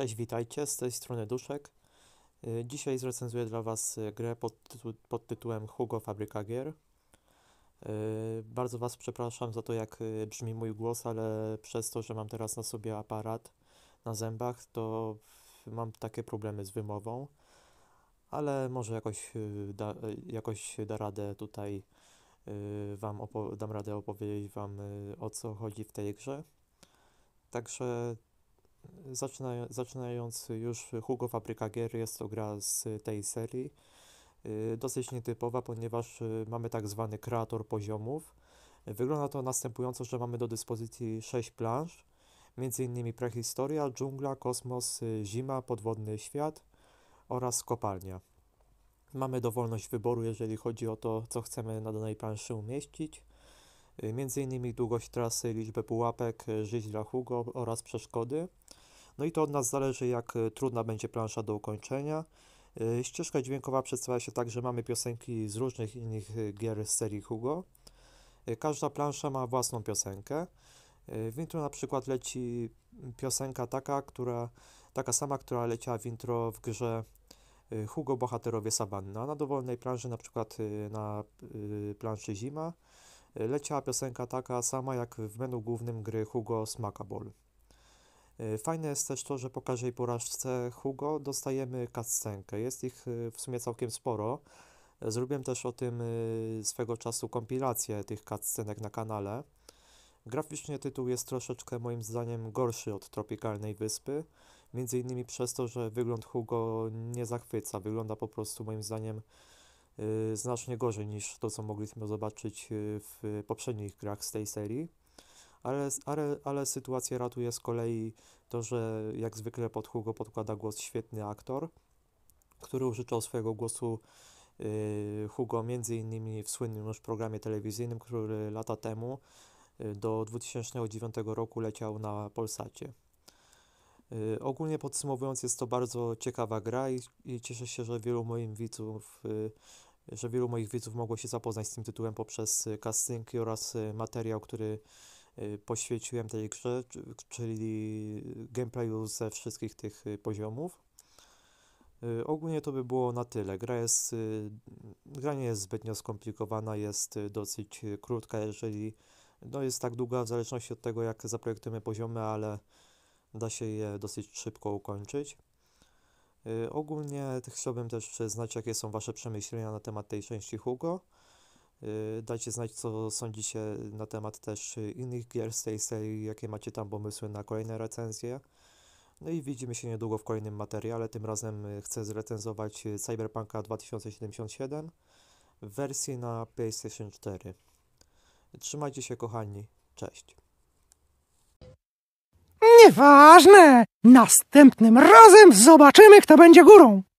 Cześć, witajcie, z tej strony Duszek. Y, dzisiaj zrecenzuję dla Was y, grę pod, tytu pod tytułem Hugo Fabryka Gier. Y, bardzo Was przepraszam za to, jak brzmi mój głos, ale przez to, że mam teraz na sobie aparat na zębach, to mam takie problemy z wymową, ale może jakoś da, jakoś da radę tutaj Wam dam radę opowiedzieć Wam o co chodzi w tej grze. Także zaczynając już Hugo Fabryka Gier, jest to gra z tej serii. Y, dosyć nietypowa, ponieważ y, mamy tak zwany kreator poziomów. Wygląda to następująco, że mamy do dyspozycji 6 planż, m.in. prehistoria, dżungla, kosmos, y, zima, podwodny świat oraz kopalnia. Mamy dowolność wyboru, jeżeli chodzi o to, co chcemy na danej planszy umieścić. Y, m.in. długość trasy, liczbę pułapek, y, żyć dla Hugo oraz przeszkody. No i to od nas zależy, jak y, trudna będzie plansza do ukończenia. Ścieżka dźwiękowa przedstawia się tak, że mamy piosenki z różnych innych gier z serii Hugo. Każda plansza ma własną piosenkę. W intro na przykład leci piosenka taka, która, taka sama, która leciała w intro w grze Hugo Bohaterowie Sabanna. Na dowolnej planży, na przykład na planszy Zima, Y, leciała piosenka taka sama jak w menu głównym gry Hugo Smackable. Y, fajne jest też to, że po każdej porażce Hugo dostajemy cutscenkę. Jest ich y, w sumie całkiem sporo. Zrobiłem też o tym swego czasu kompilację tych cutscenek na kanale. Graficznie tytuł jest troszeczkę moim zdaniem gorszy od Tropikalnej Wyspy, między innymi przez to, że wygląd Hugo nie zachwyca, wygląda po prostu moim zdaniem Y, znacznie gorzej niż to, co mogliśmy zobaczyć y, w poprzednich grach z tej serii. Ale, ale, ale sytuację ratuje z kolei to, że jak zwykle pod Hugo podkłada głos świetny aktor, który użyczał swojego głosu y, Hugo między innymi w słynnym już programie telewizyjnym, który lata temu do 2009 roku leciał na Polsacie. Ogólnie podsumowując, jest to bardzo ciekawa gra i, i cieszę się, że wielu moim widzów że wielu moich widzów mogło się zapoznać z tym tytułem poprzez y, castingi oraz y, materiał, który y, poświęciłem tej grze, czyli gameplayu ze wszystkich tych poziomów. Ogólnie to by było na tyle. Gra, jest, gra nie jest zbytnio skomplikowana, jest dosyć krótka, jeżeli no jest tak długa w zależności od tego, jak zaprojektujemy poziomy, ale da się je dosyć szybko ukończyć. Y, ogólnie chciałbym też przyznać, jakie są Wasze przemyślenia na temat tej części Hugo. Y, dajcie znać, co sądzicie na temat też innych gier z tej serii, jakie macie tam pomysły na kolejne recenzje. No i widzimy się niedługo w kolejnym materiale. Tym razem y, chcę zrecenzować Cyberpunka 2077 w wersji na PlayStation 4. Trzymajcie się kochani, cześć. Nieważne! Następnym razem zobaczymy, kto będzie górą!